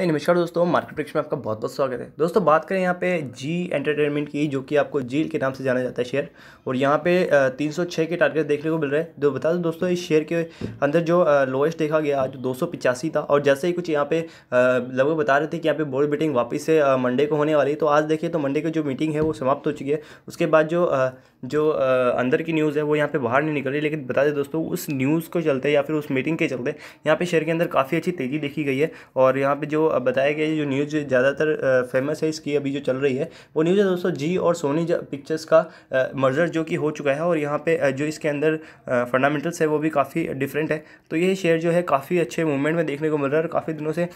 है hey, नमस्कार दोस्तों मार्केट प्रेक्ष में आपका बहुत बहुत स्वागत है दोस्तों बात करें यहाँ पे जी एंटरटेनमेंट की जो कि आपको जील के नाम से जाना जाता है शेयर और यहाँ पे 306 के टारगेट देखने को मिल रहे हैं जो तो बता दो दोस्तों इस शेयर के अंदर जो लोएस्ट देखा गया आज दो था और जैसे ही कुछ यहाँ पे लगभग बता रहे थे कि यहाँ पे बोर्ड मीटिंग वापस से मंडे को होने वाली तो आज देखिए तो मंडे की जो मीटिंग है वो समाप्त हो चुकी है उसके बाद जो जो अंदर की न्यूज़ है वो यहाँ पे बाहर नहीं निकल रही लेकिन बता दें दोस्तों उस न्यूज़ को चलते या फिर उस मीटिंग के चलते यहाँ पे शेयर के अंदर काफ़ी अच्छी तेज़ी देखी गई है और यहाँ पे जो अब बताया गया जो न्यूज़ ज़्यादातर फेमस है इसकी अभी जो चल रही है वो न्यूज़ है दोस्तों जी और सोनी पिक्चर्स का मर्जर जो कि हो चुका है और यहाँ पे जो इसके अंदर फंडामेंटल्स है वो भी काफ़ी डिफरेंट है तो ये शेयर जो है काफ़ी अच्छे मूवमेंट में देखने को मिल रहा है और काफ़ी दिनों से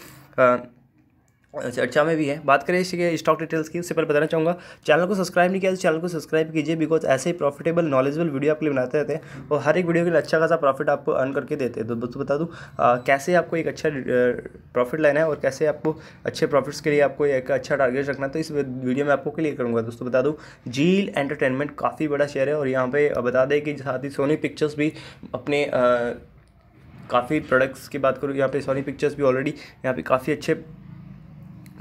चर्चा अच्छा, में भी है बात करें इसके स्टॉक डिटेल्स की उससे पहले बताना चाहूँगा चैनल को सब्सक्राइब नहीं किया तो चैनल को सब्सक्राइब कीजिए बिकॉज ऐसे ही प्रॉफिटेबल नॉलेजेबल वीडियो आपके लिए बनाते रहते हैं और हर एक वीडियो के लिए अच्छा खासा प्रॉफिट आपको अर्न करके देते हैं तो दोस्तों बता दूँ कैसे आपको एक अच्छा प्रॉफिट लेना है और कैसे आपको अच्छे प्रॉफिट्स के लिए आपको एक अच्छा टारगेट रखना है तो इस वीडियो में आपको क्लियर करूँगा दोस्तों बता दूँ झील एंटरटेनमेंट काफ़ी बड़ा शेयर है और यहाँ पर बता दें कि साथ ही सोनी पिक्चर्स भी अपने काफ़ी प्रोडक्ट्स की बात करूँ यहाँ पे सोनी पिक्चर्स भी ऑलरेडी यहाँ पे काफ़ी अच्छे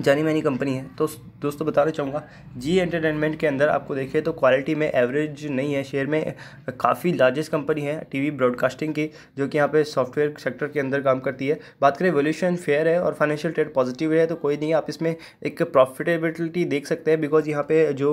जानी मानी कंपनी है तो दोस्तों बताना चाहूँगा जी एंटरटेनमेंट के अंदर आपको देखिए तो क्वालिटी में एवरेज नहीं है शेयर में काफ़ी लार्जेस्ट कंपनी है टीवी ब्रॉडकास्टिंग की जो कि यहाँ पे सॉफ्टवेयर सेक्टर के अंदर काम करती है बात करें वॉल्यूशन फेयर है और फाइनेंशियल ट्रेड पॉजिटिव है तो कोई नहीं आप इसमें एक प्रॉफिटेबिलिटी देख सकते हैं बिकॉज यहाँ पर जो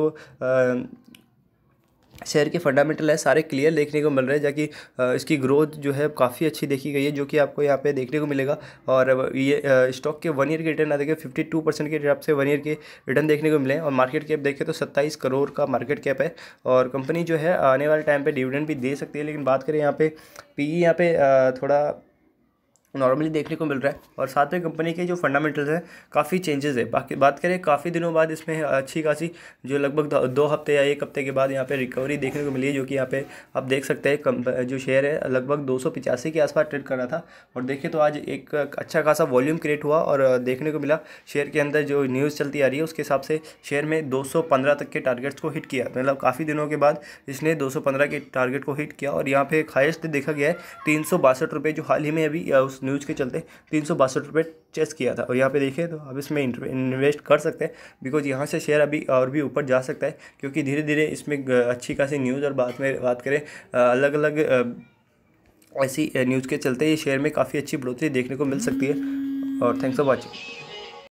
शेयर के फंडामेंटल है सारे क्लियर देखने को मिल रहे हैं जबकि इसकी ग्रोथ जो है काफ़ी अच्छी देखी गई है जो कि आपको यहाँ पे देखने को मिलेगा और ये स्टॉक के वन ईयर के रिटर्न आ देखें फिफ्टी टू परसेंट के हिसाब से वन ईयर के रिटर्न देखने को मिले हैं और मार्केट कैप देखें तो सत्ताईस करोड़ का मार्केट कैप है और कंपनी जो है आने वाले टाइम पर डिविडेंड भी दे सकती है लेकिन बात करें यहाँ पे पी e यहाँ पे थोड़ा नॉर्मली देखने को मिल रहा है और साथ में कंपनी के जो फंडामेंटल्स हैं काफ़ी चेंजेस है बाकी बात करें काफ़ी दिनों बाद इसमें अच्छी खासी जो लगभग दो हफ्ते या एक हफ्ते के बाद यहाँ पे रिकवरी देखने को मिली है जो कि यहाँ पे आप देख सकते हैं जो शेयर है लगभग दो के आसपास ट्रेड कर रहा था और देखिए तो आज एक अच्छा खासा वॉल्यूम क्रिएट हुआ और देखने को मिला शेयर के अंदर जो न्यूज़ चलती आ रही है उसके हिसाब से शेयर में दो तक के टारगेट्स को हिट किया मतलब काफ़ी दिनों के बाद इसने दो के टारगेट को हिट किया और यहाँ पर हाइस्ट देखा गया है तीन जो हाल ही में अभी उस न्यूज के चलते तीन सौ बासठ रुपये चेस किया था और यहाँ पे देखें तो आप इसमें इन्वेस्ट कर सकते हैं बिकॉज यहाँ से शेयर अभी और भी ऊपर जा सकता है क्योंकि धीरे धीरे इसमें अच्छी खासी न्यूज़ और बात में बात करें अलग अलग ऐसी न्यूज़ के चलते ये शेयर में काफ़ी अच्छी बढ़ोतरी देखने को मिल सकती है और थैंक्स फॉर वॉचिंग